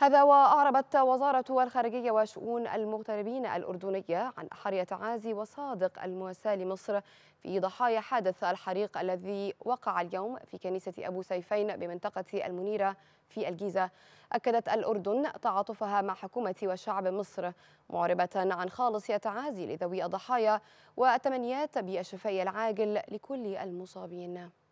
هذا وأعربت وزارة الخارجية وشؤون المغتربين الأردنية عن حرية عازي وصادق المواساة لمصر في ضحايا حادث الحريق الذي وقع اليوم في كنيسة أبو سيفين بمنطقة المنيرة في الجيزة أكدت الأردن تعاطفها مع حكومة وشعب مصر معربة عن خالص تعازي لذوي الضحايا والتمنيات بالشفاء العاجل لكل المصابين